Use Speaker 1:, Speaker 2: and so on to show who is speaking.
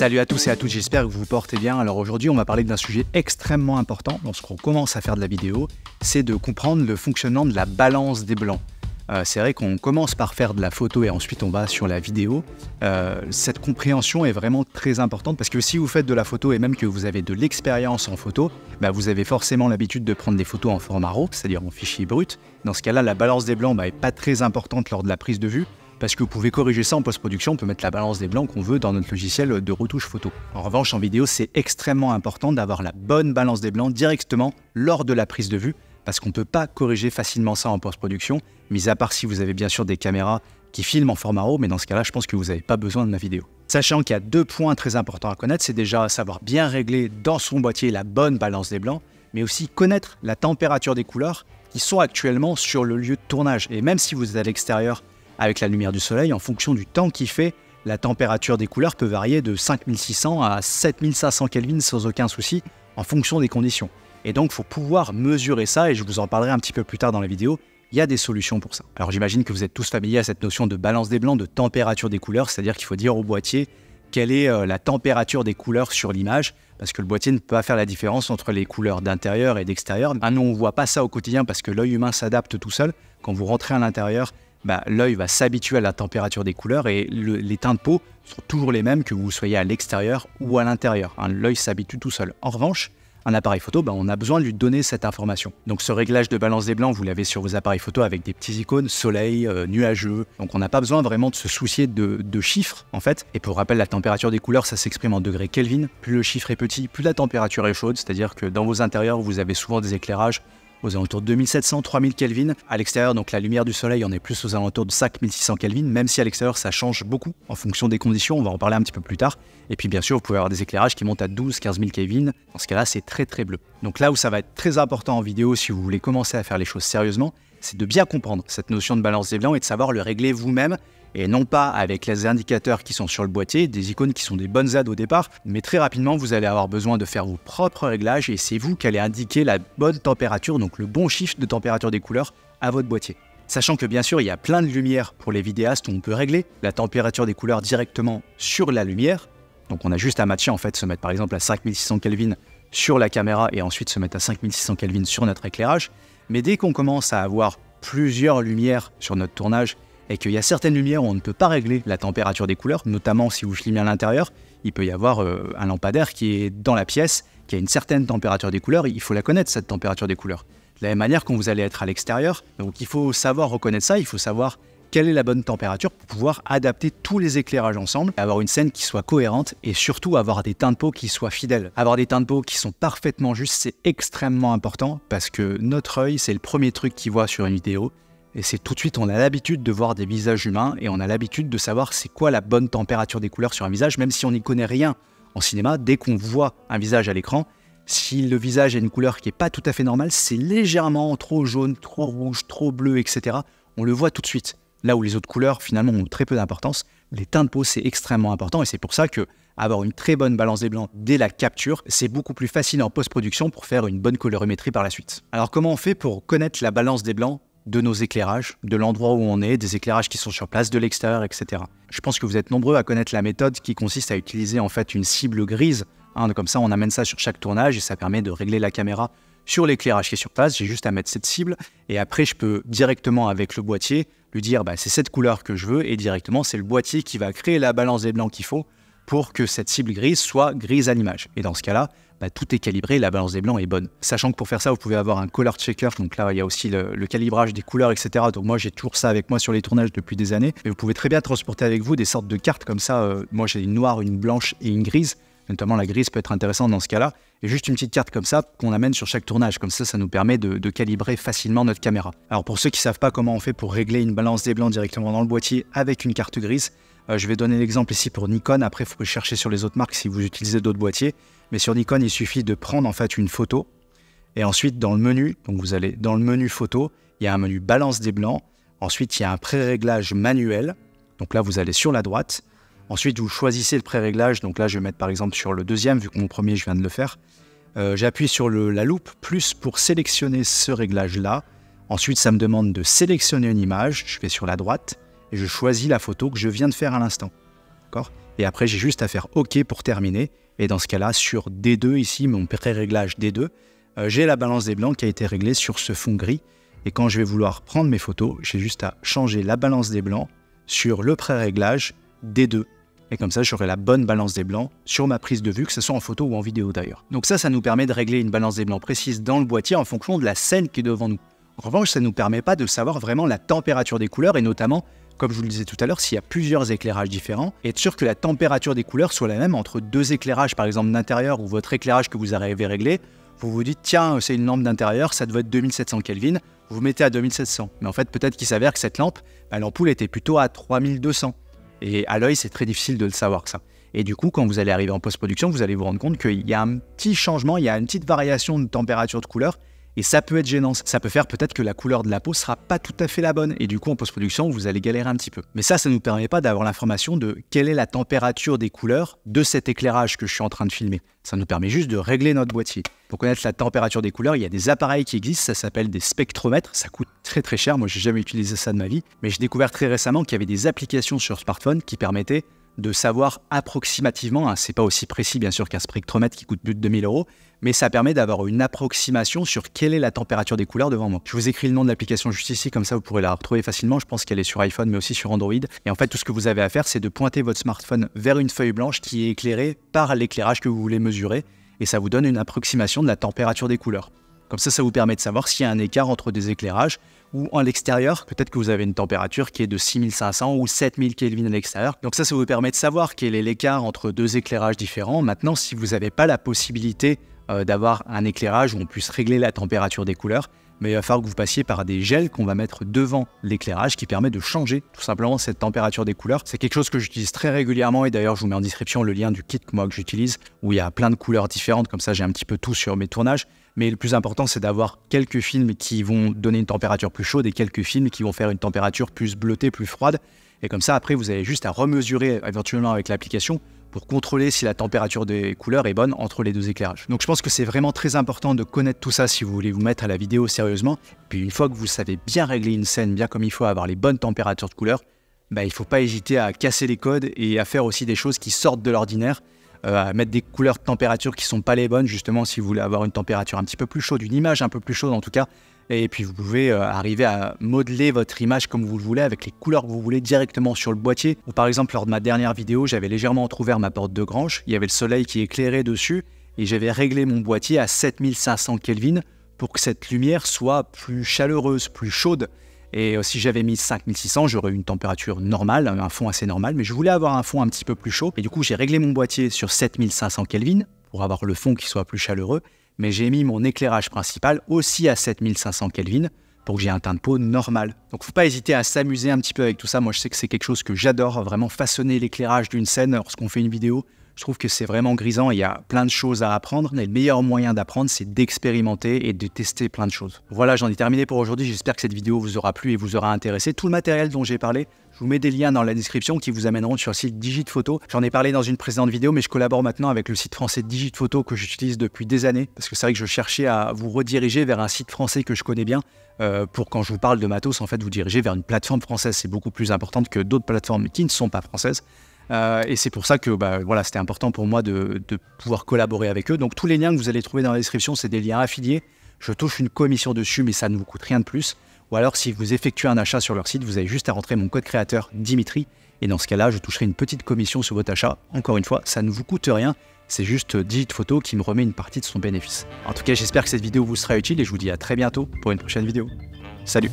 Speaker 1: Salut à tous et à toutes, j'espère que vous vous portez bien. Alors aujourd'hui, on va parler d'un sujet extrêmement important lorsqu'on commence à faire de la vidéo, c'est de comprendre le fonctionnement de la balance des blancs. Euh, c'est vrai qu'on commence par faire de la photo et ensuite on va sur la vidéo. Euh, cette compréhension est vraiment très importante parce que si vous faites de la photo et même que vous avez de l'expérience en photo, bah, vous avez forcément l'habitude de prendre des photos en format RAW, c'est-à-dire en fichier brut. Dans ce cas-là, la balance des blancs n'est bah, pas très importante lors de la prise de vue parce que vous pouvez corriger ça en post-production, on peut mettre la balance des blancs qu'on veut dans notre logiciel de retouche photo. En revanche, en vidéo, c'est extrêmement important d'avoir la bonne balance des blancs directement lors de la prise de vue, parce qu'on ne peut pas corriger facilement ça en post-production, mis à part si vous avez bien sûr des caméras qui filment en format RAW, mais dans ce cas-là, je pense que vous n'avez pas besoin de ma vidéo. Sachant qu'il y a deux points très importants à connaître, c'est déjà savoir bien régler dans son boîtier la bonne balance des blancs, mais aussi connaître la température des couleurs qui sont actuellement sur le lieu de tournage. Et même si vous êtes à l'extérieur avec la lumière du soleil, en fonction du temps qu'il fait, la température des couleurs peut varier de 5600 à 7500 Kelvin sans aucun souci, en fonction des conditions. Et donc, faut pouvoir mesurer ça, et je vous en parlerai un petit peu plus tard dans la vidéo. Il y a des solutions pour ça. Alors, j'imagine que vous êtes tous familiers à cette notion de balance des blancs, de température des couleurs, c'est-à-dire qu'il faut dire au boîtier quelle est euh, la température des couleurs sur l'image, parce que le boîtier ne peut pas faire la différence entre les couleurs d'intérieur et d'extérieur. maintenant ah on ne voit pas ça au quotidien parce que l'œil humain s'adapte tout seul. Quand vous rentrez à l'intérieur, bah, l'œil va s'habituer à la température des couleurs et les teintes de peau sont toujours les mêmes que vous soyez à l'extérieur ou à l'intérieur. Hein. l'œil s'habitue tout seul. En revanche, un appareil photo, bah, on a besoin de lui donner cette information. Donc ce réglage de balance des blancs, vous l'avez sur vos appareils photo avec des petits icônes, soleil, euh, nuageux. Donc on n'a pas besoin vraiment de se soucier de, de, chiffres en fait. Et pour rappel, la température des couleurs, ça s'exprime en degrés Kelvin. Plus le chiffre est petit, plus la température est chaude, c'est-à-dire que dans vos intérieurs, vous avez souvent des éclairages aux alentours de 2700-3000 Kelvin. À l'extérieur, donc la lumière du soleil en est plus aux alentours de 5600 Kelvin, même si à l'extérieur ça change beaucoup en fonction des conditions, on va en parler un petit peu plus tard. Et puis bien sûr, vous pouvez avoir des éclairages qui montent à 12 15000 Kelvin, dans ce cas-là c'est très très bleu. Donc là où ça va être très important en vidéo si vous voulez commencer à faire les choses sérieusement, c'est de bien comprendre cette notion de balance des blancs et de savoir le régler vous-même et non pas avec les indicateurs qui sont sur le boîtier, des icônes qui sont des bonnes aides au départ, mais très rapidement vous allez avoir besoin de faire vos propres réglages et c'est vous qui allez indiquer la bonne température, donc le bon chiffre de température des couleurs à votre boîtier. Sachant que bien sûr il y a plein de lumières pour les vidéastes où on peut régler la température des couleurs directement sur la lumière, donc on a juste à matcher en fait, se mettre par exemple à 5600 Kelvin sur la caméra et ensuite se mettre à 5600 Kelvin sur notre éclairage. Mais dès qu'on commence à avoir plusieurs lumières sur notre tournage et qu'il y a certaines lumières où on ne peut pas régler la température des couleurs, notamment si vous filmez à l'intérieur, il peut y avoir euh, un lampadaire qui est dans la pièce, qui a une certaine température des couleurs, il faut la connaître cette température des couleurs. De la même manière qu'on vous allez être à l'extérieur, donc il faut savoir reconnaître ça, il faut savoir quelle est la bonne température pour pouvoir adapter tous les éclairages ensemble, avoir une scène qui soit cohérente et surtout avoir des teintes de peau qui soient fidèles. Avoir des teintes de peau qui sont parfaitement justes, c'est extrêmement important parce que notre œil, c'est le premier truc qu'il voit sur une vidéo. Et c'est tout de suite, on a l'habitude de voir des visages humains et on a l'habitude de savoir c'est quoi la bonne température des couleurs sur un visage, même si on n'y connaît rien en cinéma. Dès qu'on voit un visage à l'écran, si le visage a une couleur qui n'est pas tout à fait normale, c'est légèrement trop jaune, trop rouge, trop bleu, etc. On le voit tout de suite là où les autres couleurs finalement ont très peu d'importance, les teintes de peau c'est extrêmement important et c'est pour ça que avoir une très bonne balance des blancs dès la capture, c'est beaucoup plus facile en post-production pour faire une bonne colorimétrie par la suite. Alors comment on fait pour connaître la balance des blancs de nos éclairages, de l'endroit où on est, des éclairages qui sont sur place, de l'extérieur, etc. Je pense que vous êtes nombreux à connaître la méthode qui consiste à utiliser en fait une cible grise. Hein, comme ça, on amène ça sur chaque tournage et ça permet de régler la caméra sur l'éclairage qui est sur place, j'ai juste à mettre cette cible et après je peux directement avec le boîtier lui dire bah, c'est cette couleur que je veux et directement c'est le boîtier qui va créer la balance des blancs qu'il faut pour que cette cible grise soit grise à l'image. Et dans ce cas-là, bah, tout est calibré, la balance des blancs est bonne. Sachant que pour faire ça, vous pouvez avoir un color checker, donc là il y a aussi le, calibrage des couleurs, etc. Donc moi j'ai toujours ça avec moi sur les tournages depuis des années. Et vous pouvez très bien transporter avec vous des sortes de cartes comme ça. Euh, moi j'ai une noire, une blanche et une grise. Notamment la grise peut être intéressante dans ce cas-là et juste une petite carte comme ça qu'on amène sur chaque tournage. Comme ça, ça nous permet de, calibrer facilement notre caméra. Alors pour ceux qui ne savent pas comment on fait pour régler une balance des blancs directement dans le boîtier avec une carte grise, euh, je vais donner l'exemple ici pour Nikon. Après, vous pouvez chercher sur les autres marques si vous utilisez d'autres boîtiers. Mais sur Nikon, il suffit de prendre en fait une photo et ensuite dans le menu, donc vous allez dans le menu photo, il y a un menu balance des blancs. Ensuite, il y a un pré-réglage manuel. Donc là, vous allez sur la droite. Ensuite, vous choisissez le pré-réglage. Donc là, je vais mettre par exemple sur le deuxième, vu que mon premier, je viens de le faire. Euh, j'appuie sur la loupe plus pour sélectionner ce réglage-là. Ensuite, ça me demande de sélectionner une image. Je vais sur la droite et je choisis la photo que je viens de faire à l'instant. Et après, j'ai juste à faire OK pour terminer. Et dans ce cas-là, sur D2, ici, mon pré-réglage D2, euh, j'ai la balance des blancs qui a été réglée sur ce fond gris. Et quand je vais vouloir prendre mes photos, j'ai juste à changer la balance des blancs sur le pré-réglage D2. Et comme ça, j'aurai la bonne balance des blancs sur ma prise de vue, que ce soit en photo ou en vidéo d'ailleurs. Donc ça, ça nous permet de régler une balance des blancs précise dans le boîtier en fonction de la scène qui est devant nous. En revanche, ça ne nous permet pas de savoir vraiment la température des couleurs et notamment, comme je vous le disais tout à l'heure, s'il y a plusieurs éclairages différents, être sûr que la température des couleurs soit la même entre deux éclairages, par exemple d'intérieur ou votre éclairage que vous avez réglé, vous vous dites tiens, c'est une lampe d'intérieur, ça doit être 2700 Kelvin, vous, vous mettez à 2700. Mais en fait, peut-être qu'il s'avère que cette lampe, bah, l'ampoule était plutôt à 3200. Et à l'œil, c'est très difficile de le savoir ça. Et du coup, quand vous allez arriver en post-production, vous allez vous rendre compte qu'il y a un petit changement, il y a une petite variation de température de couleur et ça peut être gênant. Ça peut faire peut-être que la couleur de la peau sera pas tout à fait la bonne. Et du coup, en post-production, vous allez galérer un petit peu. Mais ça, ça nous permet pas d'avoir l'information de quelle est la température des couleurs de cet éclairage que je suis en train de filmer. Ça nous permet juste de régler notre boîtier. Pour connaître la température des couleurs, il y a des appareils qui existent, ça s'appelle des spectromètres, ça coûte très très cher, moi j'ai jamais utilisé ça de ma vie, mais j'ai découvert très récemment qu'il y avait des applications sur smartphone qui permettaient de savoir approximativement, hein, c'est pas aussi précis bien sûr qu'un spectromètre qui coûte plus de 2000 euros, mais ça permet d'avoir une approximation sur quelle est la température des couleurs devant moi. Je vous écris le nom de l'application juste ici, comme ça vous pourrez la retrouver facilement. Je pense qu'elle est sur iPhone, mais aussi sur Android. Et en fait, tout ce que vous avez à faire, c'est de pointer votre smartphone vers une feuille blanche qui est éclairée par l'éclairage que vous voulez mesurer, et ça vous donne une approximation de la température des couleurs. Comme ça, ça vous permet de savoir s'il y a un écart entre des éclairages, ou en l'extérieur, peut-être que vous avez une température qui est de 6500 ou 7000 Kelvin à l'extérieur. Donc ça, ça vous permet de savoir quel est l'écart entre deux éclairages différents. Maintenant, si vous n'avez pas la possibilité euh, d'avoir un éclairage où on puisse régler la température des couleurs, mais il va falloir que vous passiez par des gels qu'on va mettre devant l'éclairage qui permet de changer tout simplement cette température des couleurs. C'est quelque chose que j'utilise très régulièrement et d'ailleurs je vous mets en description le lien du kit que moi que j'utilise où il y a plein de couleurs différentes comme ça j'ai un petit peu tout sur mes tournages. Mais le plus important, c'est d'avoir quelques films qui vont donner une température plus chaude et quelques films qui vont faire une température plus bleutée, plus froide. Et comme ça, après, vous avez juste à remesurer éventuellement avec l'application pour contrôler si la température des couleurs est bonne entre les deux éclairages. Donc je pense que c'est vraiment très important de connaître tout ça si vous voulez vous mettre à la vidéo sérieusement. Puis une fois que vous savez bien régler une scène bien comme il faut, avoir les bonnes températures de couleurs, bah, il ne faut pas hésiter à casser les codes et à faire aussi des choses qui sortent de l'ordinaire, euh, à mettre des couleurs de température qui ne sont pas les bonnes, justement si vous voulez avoir une température un petit peu plus chaude, une image un peu plus chaude en tout cas, et puis vous pouvez euh, arriver à modeler votre image comme vous le voulez, avec les couleurs que vous voulez directement sur le boîtier. par exemple, lors de ma dernière vidéo, j'avais légèrement entrouvert ma porte de grange, il y avait le soleil qui éclairait dessus, et j'avais réglé mon boîtier à 7500 Kelvin pour que cette lumière soit plus chaleureuse, plus chaude. Et euh, si j'avais mis 5600, j'aurais une température normale, un fond assez normal, mais je voulais avoir un fond un petit peu plus chaud. Et du coup, j'ai réglé mon boîtier sur 7500 Kelvin pour avoir le fond qui soit plus chaleureux mais j'ai mis mon éclairage principal aussi à 7500 Kelvin pour que j'ai un teint de peau normal. Donc faut pas hésiter à s'amuser un petit peu avec tout ça. Moi je sais que c'est quelque chose que j'adore, vraiment façonner l'éclairage d'une scène lorsqu'on fait une vidéo. Je trouve que c'est vraiment grisant et il y a plein de choses à apprendre. Mais le meilleur moyen d'apprendre, c'est d'expérimenter et de tester plein de choses. Voilà, j'en ai terminé pour aujourd'hui. J'espère que cette vidéo vous aura plu et vous aura intéressé. Tout le matériel dont j'ai parlé, je vous mets des liens dans la description qui vous amèneront sur le site photo J'en ai parlé dans une précédente vidéo, mais je collabore maintenant avec le site français photo que j'utilise depuis des années parce que c'est vrai que je cherchais à vous rediriger vers un site français que je connais bien euh, pour quand je vous parle de matos, en fait, vous diriger vers une plateforme française. C'est beaucoup plus important que d'autres plateformes qui ne sont pas françaises. Euh, et c'est pour ça que bah, voilà, c'était important pour moi de, pouvoir collaborer avec eux. Donc tous les liens que vous allez trouver dans la description, c'est des liens affiliés. Je touche une commission dessus, mais ça ne vous coûte rien de plus. Ou alors si vous effectuez un achat sur leur site, vous avez juste à rentrer mon code créateur Dimitri. Et dans ce cas-là, je toucherai une petite commission sur votre achat. Encore une fois, ça ne vous coûte rien. C'est juste Digit Photo qui me remet une partie de son bénéfice. En tout cas, j'espère que cette vidéo vous sera utile et je vous dis à très bientôt pour une prochaine vidéo. Salut